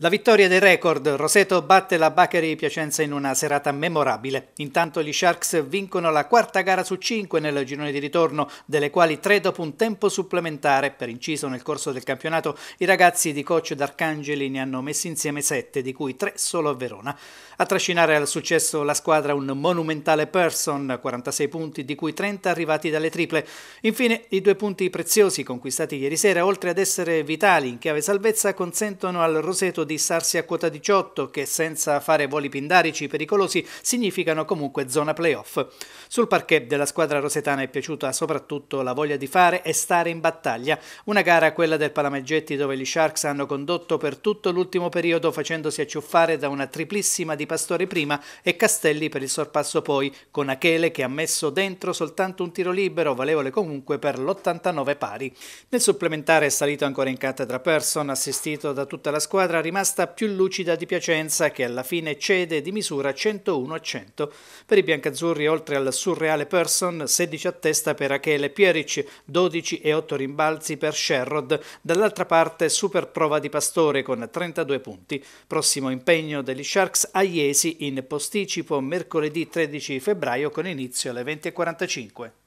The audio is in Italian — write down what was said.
La vittoria dei record, Roseto batte la Baccheri Piacenza in una serata memorabile. Intanto gli Sharks vincono la quarta gara su cinque nel girone di ritorno, delle quali tre dopo un tempo supplementare. Per inciso, nel corso del campionato i ragazzi di coach D'Arcangeli ne hanno messi insieme sette, di cui tre solo a Verona. A trascinare al successo la squadra un monumentale Person, 46 punti, di cui 30 arrivati dalle triple. Infine, i due punti preziosi conquistati ieri sera, oltre ad essere vitali in chiave salvezza, consentono al Roseto di Sarsi a quota 18 che senza fare voli pindarici pericolosi significano comunque zona playoff. Sul parquet della squadra rosetana è piaciuta soprattutto la voglia di fare e stare in battaglia, una gara quella del Palameggetti, dove gli Sharks hanno condotto per tutto l'ultimo periodo facendosi acciuffare da una triplissima di Pastore prima e Castelli per il sorpasso poi, con Achele che ha messo dentro soltanto un tiro libero valevole comunque per l'89 pari. Nel supplementare è salito ancora in cattedra Person, assistito da tutta la squadra, rimasta rimasta più lucida di Piacenza che alla fine cede di misura 101 a 100. Per i biancazzurri oltre al surreale Person 16 a testa per Achele Pieric, 12 e 8 rimbalzi per Sherrod, dall'altra parte super prova di Pastore con 32 punti. Prossimo impegno degli Sharks a Iesi in posticipo mercoledì 13 febbraio con inizio alle 20.45.